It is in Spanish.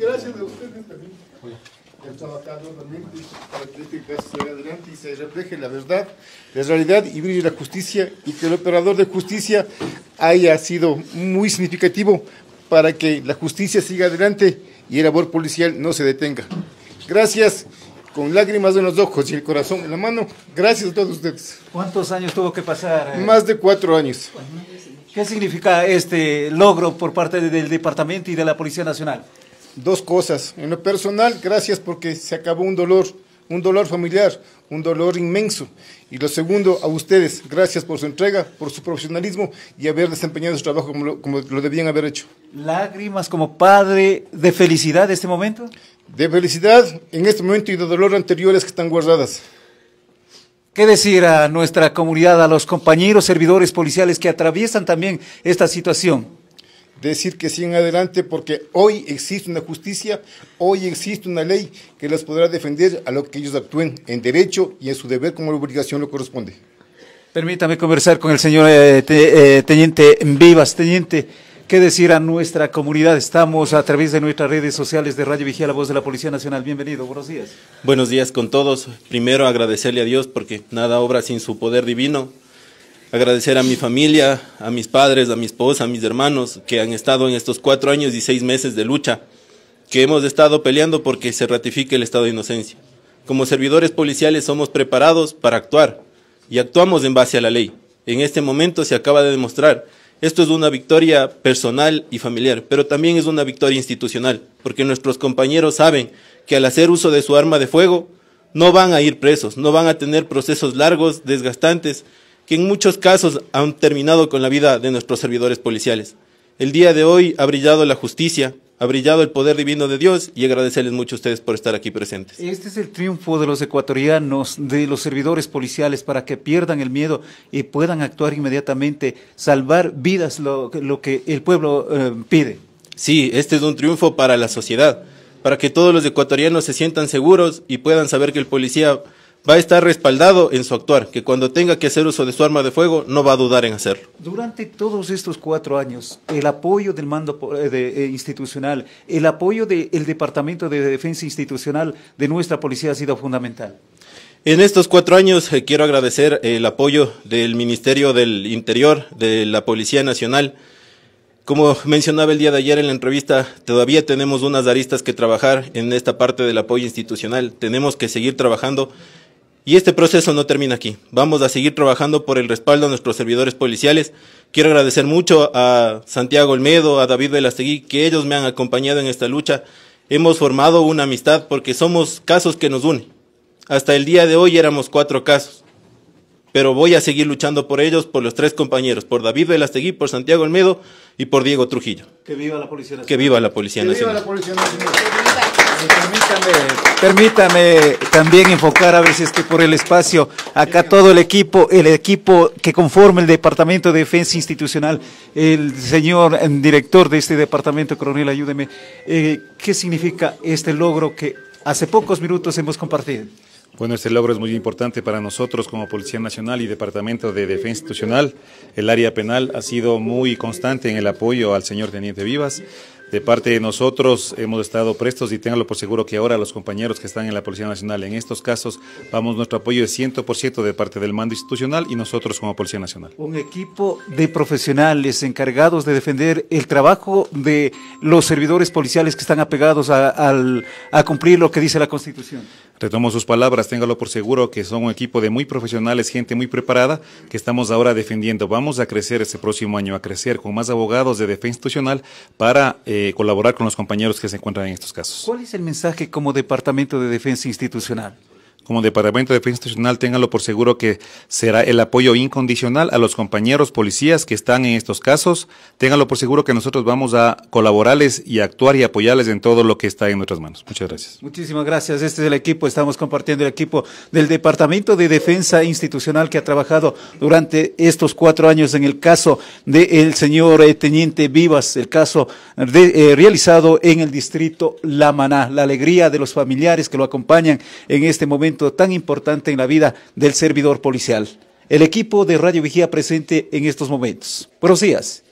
gracias a ustedes también han trabajado realmente sus características adelante y se refleje la verdad, la realidad y brille la justicia y que el operador de justicia haya sido muy significativo para que la justicia siga adelante y el labor policial no se detenga. Gracias, con lágrimas en los ojos y el corazón en la mano, gracias a todos ustedes. ¿Cuántos años tuvo que pasar? Eh? Más de cuatro años. ¿Qué significa este logro por parte del Departamento y de la Policía Nacional? dos cosas. En lo personal, gracias porque se acabó un dolor, un dolor familiar, un dolor inmenso. Y lo segundo, a ustedes, gracias por su entrega, por su profesionalismo y haber desempeñado su trabajo como lo, debían haber hecho. ¿Lágrimas como padre de felicidad de este momento? De felicidad en este momento y de dolor anteriores que están guardadas. ¿Qué decir a nuestra comunidad, a los compañeros servidores policiales que atraviesan también esta situación? decir que sigan adelante porque hoy existe una justicia, hoy existe una ley que las podrá defender a lo que ellos actúen en derecho y en su deber como obligación lo corresponde. Permítame conversar con el señor eh, eh, Teniente Vivas. Teniente, ¿qué decir a nuestra comunidad? Estamos a través de nuestras redes sociales de Radio Vigía, la voz de la Policía Nacional. Bienvenido, buenos días. Buenos días con todos. Primero agradecerle a Dios porque nada obra sin su poder divino agradecer a mi familia, a mis padres, a mi esposa, a mis hermanos, que han estado en estos cuatro años y seis meses de lucha, que hemos estado peleando porque se ratifique el estado de inocencia. Como servidores policiales somos preparados para actuar y actuamos en base a la ley. En este momento se acaba de demostrar. Esto es una victoria personal y familiar, pero también es una victoria institucional, porque nuestros compañeros saben que al hacer uso de su arma de fuego no van a ir presos, no van a tener procesos largos, desgastantes, que en muchos casos han terminado con la vida de nuestros servidores policiales. El día de hoy ha brillado la justicia, ha brillado el poder divino de Dios y agradecerles mucho a ustedes por estar aquí presentes. Este es el triunfo de los ecuatorianos, de los servidores policiales, para que pierdan el miedo y puedan actuar inmediatamente, salvar vidas, lo, que el pueblo eh, pide. Sí, este es un triunfo para la sociedad, para que todos los ecuatorianos se sientan seguros y puedan saber que el policía va a estar respaldado en su actuar, que cuando tenga que hacer uso de su arma de fuego no va a dudar en hacerlo. Durante todos estos cuatro años, el apoyo del mando eh, eh, institucional, el apoyo del Departamento de Defensa Institucional de nuestra policía ha sido fundamental. En estos cuatro años eh, quiero agradecer el apoyo del Ministerio del Interior, de la Policía Nacional. Como mencionaba el día de ayer en la entrevista, todavía tenemos unas aristas que trabajar en esta parte del apoyo institucional. Tenemos que seguir trabajando y este proceso no termina aquí. Vamos a seguir trabajando por el respaldo a nuestros servidores policiales. Quiero agradecer mucho a Santiago Olmedo, a David Velastegui, que ellos me han acompañado en esta lucha. Hemos formado una amistad porque somos casos que nos unen. Hasta el día de hoy éramos cuatro casos. Pero voy a seguir luchando por ellos, por los tres compañeros, por David Velastegui, por Santiago Olmedo y por Diego Trujillo. Que viva Que viva la Policía Nacional. Que viva la Policía Nacional. Permítame, también enfocar a veces que por el espacio, acá todo el equipo, el equipo que conforma el Departamento de Defensa Institucional, el señor director de este departamento, coronel, ayúdeme, eh, ¿qué significa este logro que hace pocos minutos hemos compartido? Bueno, este logro es muy importante para nosotros como Policía Nacional y Departamento de Defensa Institucional. El área penal ha sido muy constante en el apoyo al señor Teniente Vivas de parte de nosotros hemos estado prestos y ténganlo por seguro que ahora los compañeros que están en la Policía Nacional en estos casos vamos nuestro apoyo de 100% de parte del mando institucional y nosotros como Policía Nacional. Un equipo de profesionales encargados de defender el trabajo de los servidores policiales que están apegados a, cumplir lo que dice la Constitución. Retomo sus palabras, téngalo por seguro que son un equipo de muy profesionales, gente muy preparada que estamos ahora defendiendo. Vamos a crecer este próximo año, a crecer con más abogados de defensa institucional para... Eh, eh, colaborar con los compañeros que se encuentran en estos casos. ¿Cuál es el mensaje como Departamento de Defensa Institucional? como Departamento de Defensa Institucional, ténganlo por seguro que será el apoyo incondicional a los compañeros policías que están en estos casos. Ténganlo por seguro que nosotros vamos a colaborarles y a actuar y apoyarles en todo lo que está en nuestras manos. Muchas gracias. Muchísimas gracias. Este es el equipo, estamos compartiendo el equipo del Departamento de Defensa Institucional que ha trabajado durante estos cuatro años en el caso del señor eh, Teniente Vivas, el caso eh, realizado en el distrito La Maná. La alegría de los familiares que lo acompañan en este momento tan importante en la vida del servidor policial. El equipo de Radio Vigía presente en estos momentos. Buenos días.